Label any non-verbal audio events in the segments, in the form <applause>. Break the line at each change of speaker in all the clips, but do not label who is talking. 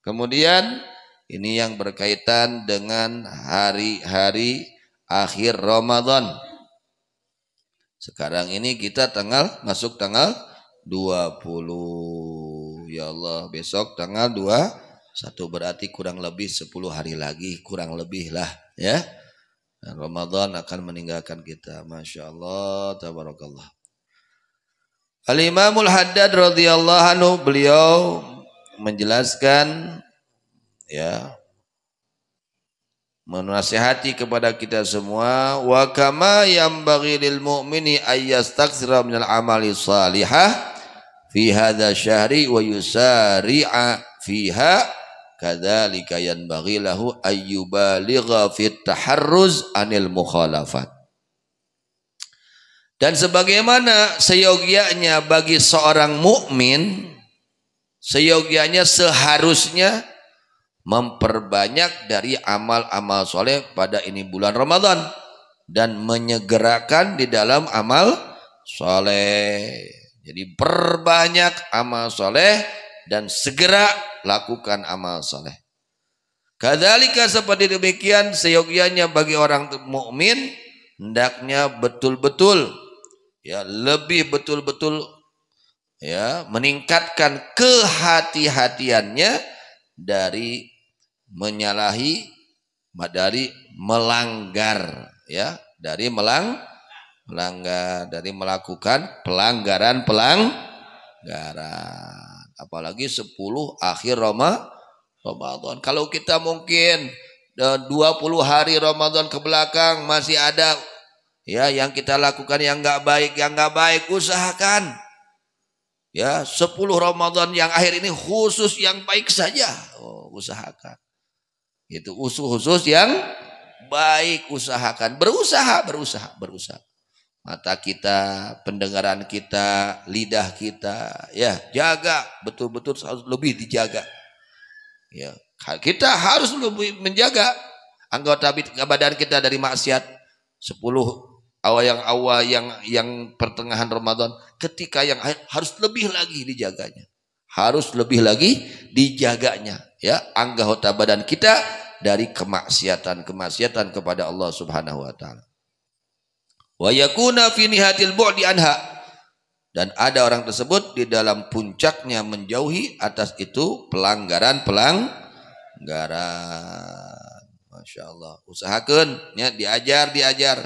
Kemudian ini yang berkaitan dengan hari-hari akhir Ramadan. Sekarang ini kita tanggal masuk tanggal 20. Ya Allah, besok tanggal 2 satu berarti kurang lebih 10 hari lagi, kurang lebih lah ya. Dan Ramadan akan meninggalkan kita. Masya Allah, tabarakallah. Al-Imamul Haddad radhiyallahu anhu beliau menjelaskan ya menasihati kepada kita semua wa kama bagi lil mu'mini ayyastaksira minal amali salihah fi hadha syahri wa yusari'a fiha kadzalika bagi lahu ayyubaligha fit taharruz anil mukhalafat dan sebagaimana seyogianya bagi seorang mukmin seyogianya seharusnya memperbanyak dari amal-amal soleh pada ini bulan Ramadan dan menyegerakan di dalam amal soleh. Jadi perbanyak amal soleh dan segera lakukan amal soleh. Kadalika seperti demikian seyogianya bagi orang mukmin hendaknya betul-betul ya lebih betul-betul ya meningkatkan kehati-hatiannya dari menyalahi dari melanggar ya dari melang melanggar dari melakukan pelanggaran pelanggaran apalagi 10 akhir Roma Ramadan kalau kita mungkin 20 e, hari Ramadan ke belakang masih ada ya yang kita lakukan yang enggak baik yang enggak baik usahakan Ya, 10 Ramadan yang akhir ini khusus yang baik saja. Oh, usahakan. Itu usus khusus yang baik usahakan. Berusaha, berusaha, berusaha. Mata kita, pendengaran kita, lidah kita, ya, jaga betul-betul harus lebih dijaga. Ya, kita harus lebih menjaga anggota badan kita dari maksiat. 10 awal yang awal yang yang pertengahan Ramadan ketika yang harus lebih lagi dijaganya harus lebih lagi dijaganya ya anggota badan kita dari kemaksiatan-kemaksiatan kepada Allah Subhanahu wa taala. Wa yakuna fi nihatil bu'di anha dan ada orang tersebut di dalam puncaknya menjauhi atas itu pelanggaran pelanggaran. Masya Allah. Usahakan, ya, diajar, diajar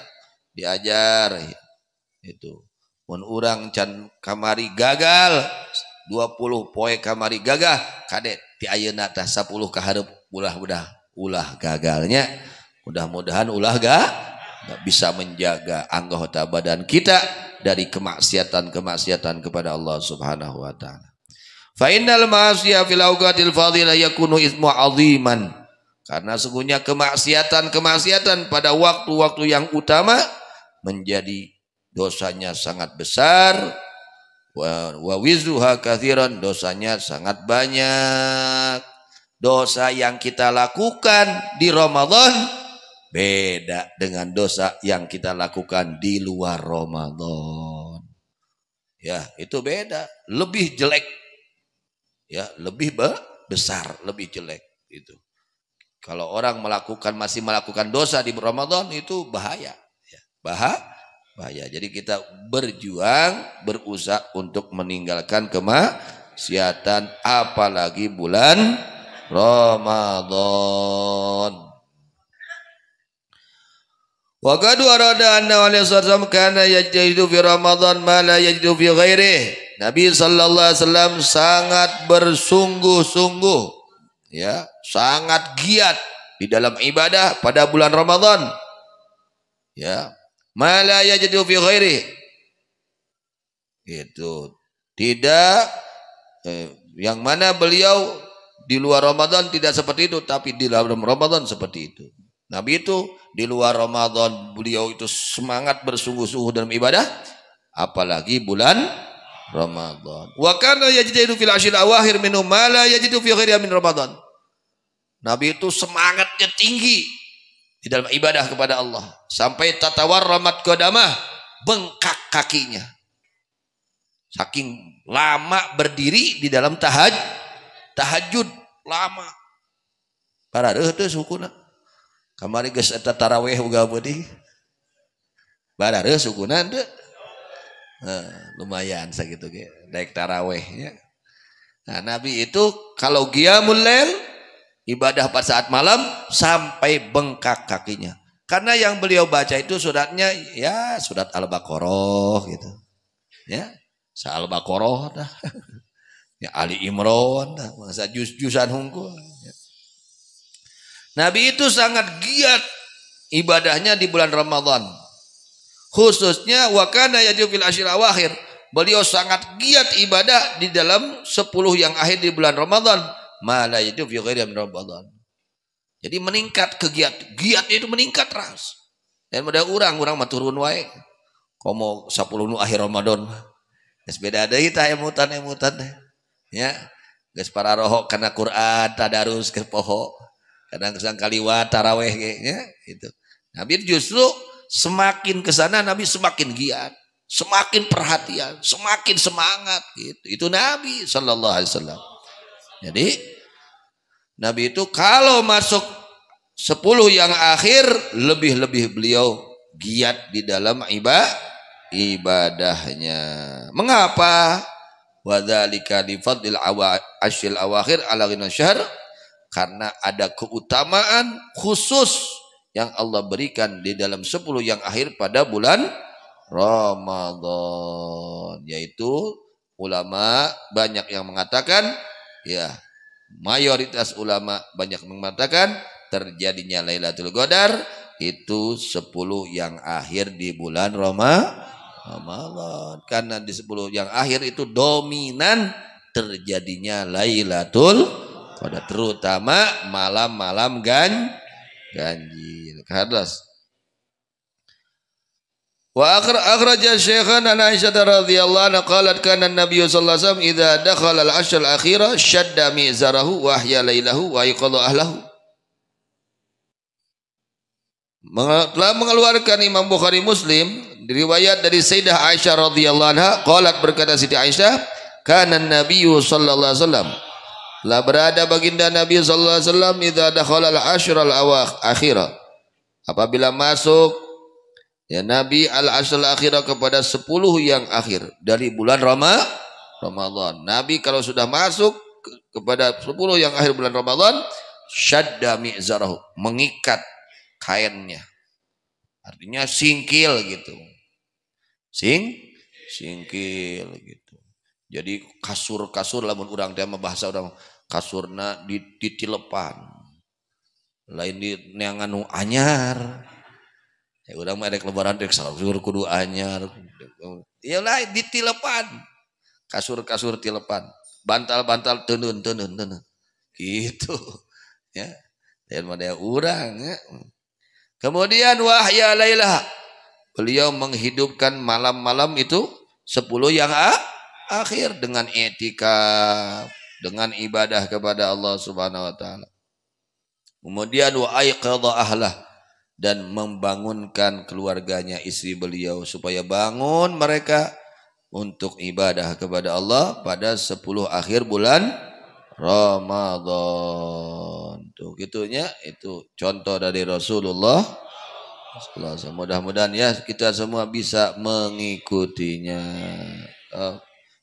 diajar itu mun urang can kamari gagal 20 poe kamari gagah kadek ti ayeuna tah 10 hareup ulah udah ulah gagalnya mudah-mudahan ulah ga gak bisa menjaga anggota badan kita dari kemaksiatan-kemaksiatan kepada Allah Subhanahu wa taala. Fa innal ma'siyah fil awqatil fadilah yakunu ismu 'aziman. Karena sesungguhnya kemaksiatan-kemaksiatan pada waktu-waktu yang utama menjadi dosanya sangat besar wawizuha kathiran dosanya sangat banyak dosa yang kita lakukan di Ramadan beda dengan dosa yang kita lakukan di luar Ramadan ya itu beda lebih jelek ya lebih besar lebih jelek itu kalau orang melakukan masih melakukan dosa di Ramadan itu bahaya bahaya. bahaya. Jadi kita berjuang, berusaha untuk meninggalkan kemaksiatan apalagi bulan Ramadan. Wa qad warada anna alaihi sallam kana yajidu fi Ramadan ma la yajidu fi ghairih. Nabi sallallahu alaihi wasallam sangat bersungguh-sungguh ya, sangat giat di dalam ibadah pada bulan Ramadan. Ya, Malaya jadi yajidu fi Itu. Tidak eh, yang mana beliau di luar Ramadan tidak seperti itu tapi di dalam Ramadan seperti itu. Nabi itu di luar Ramadan beliau itu semangat bersungguh-sungguh dalam ibadah apalagi bulan Ramadan. Wa kana yajidu fil ashil awahir minum mala yajidu fi ghairi min Ramadan. Nabi itu semangatnya tinggi di dalam ibadah kepada Allah sampai tatawar tatawarramat kodamah bengkak kakinya saking lama berdiri di dalam tahaj tahajud lama para tuh suku kamari kemarin eta tarawih uga beudi bara sukuna teu nah, lumayan segitu ke naik tarawih ya nah nabi itu kalau dia mulai ibadah pada saat malam sampai bengkak kakinya. Karena yang beliau baca itu suratnya ya surat Al-Baqarah gitu. Ya, Al-Baqarah dah. <laughs> Ya Ali Imran dah, masa jus-jusan hungkul. Ya. Nabi itu sangat giat ibadahnya di bulan Ramadan. Khususnya wakanda yajib fil asyir awakhir. Beliau sangat giat ibadah di dalam 10 yang akhir di bulan Ramadan Malah itu fi ghairi Ramadan. Jadi meningkat kegiat, giat itu meningkat terus. Dan mudah orang, orang mah turun wae. Komo 10 nu akhir Ramadan. Geus beda deui tah emutan-emutan Ya. Geus para rohok karena Quran, tadarus ke poho. Kadang kesang kaliwat taraweh Ya, itu Nabi justru semakin kesana Nabi semakin giat, semakin perhatian, semakin semangat gitu. Itu Nabi sallallahu alaihi wasallam. Jadi Nabi itu kalau masuk sepuluh yang akhir lebih-lebih beliau giat di dalam ibadah ibadahnya. Mengapa? Wadzalika li fadl asyil awakhir ala syahr karena ada keutamaan khusus yang Allah berikan di dalam sepuluh yang akhir pada bulan Ramadan yaitu ulama banyak yang mengatakan ya mayoritas ulama banyak mengatakan terjadinya Lailatul Qadar itu 10 yang akhir di bulan Roma Ramadan. Karena di 10 yang akhir itu dominan terjadinya Lailatul Qadar terutama malam-malam gan ganjil. Karena Wa akhraja Syekhan an Aisyah radhiyallahu anha qalat kana Nabi sallallahu alaihi wasallam idza dakhala al-ashr al-akhira shadda mizarahu wa ahya lailahu wa yaqadu ahlahu. Telah mengeluarkan Imam Bukhari Muslim riwayat dari Sayyidah Aisyah radhiyallahu anha qalat berkata Siti Aisyah kana Nabi sallallahu alaihi wasallam la berada baginda Nabi sallallahu alaihi wasallam idza dakhala al-ashr al apabila masuk Ya Nabi al asal akhirah kepada sepuluh yang akhir dari bulan Ramadhan. Ramadan. Nabi kalau sudah masuk kepada sepuluh yang akhir bulan Ramadan syadda mi'zarahu mengikat kainnya. Artinya singkil gitu. Sing singkil gitu. Jadi kasur-kasur lamun urang teh bahasa urang kasurna ditilepan. Lain di neangan anyar Ya urang mah ada lebaran dek kasur kudu anyar. Ya di tilepan Kasur-kasur tilepan. Bantal-bantal tenun tenun tenun. Gitu. <laughs> Ya. Dan ada urang ya. Kemudian wahya Laila. Beliau menghidupkan malam-malam itu sepuluh yang akhir dengan etika dengan ibadah kepada Allah Subhanahu wa taala. Kemudian wa aiqadha ahlah dan membangunkan keluarganya istri beliau supaya bangun mereka untuk ibadah kepada Allah pada 10 akhir bulan Ramadan. Tuh gitunya itu contoh dari Rasulullah Mudah-mudahan ya kita semua bisa mengikutinya. Eh,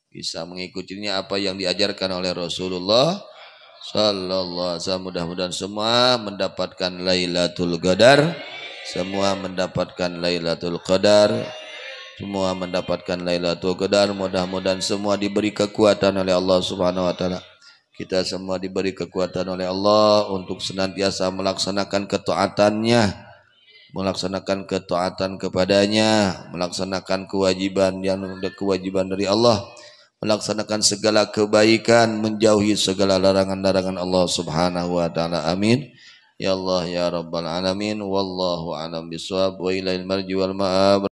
bisa mengikutinya apa yang diajarkan oleh Rasulullah Sallallahu alaihi wasallam mudah-mudahan semua mendapatkan Lailatul Qadar, semua mendapatkan Lailatul Qadar, semua mendapatkan Lailatul Qadar. Mudah-mudahan semua diberi kekuatan oleh Allah Subhanahu wa taala. Kita semua diberi kekuatan oleh Allah untuk senantiasa melaksanakan ketaatannya melaksanakan ketaatan kepadanya, melaksanakan kewajiban yang kewajiban dari Allah melaksanakan segala kebaikan, menjauhi segala larangan-larangan Allah Subhanahu wa taala. Amin. Ya Allah ya Rabbal alamin, wallahu a'lam Biswab wa ilal marji wal ma'ab.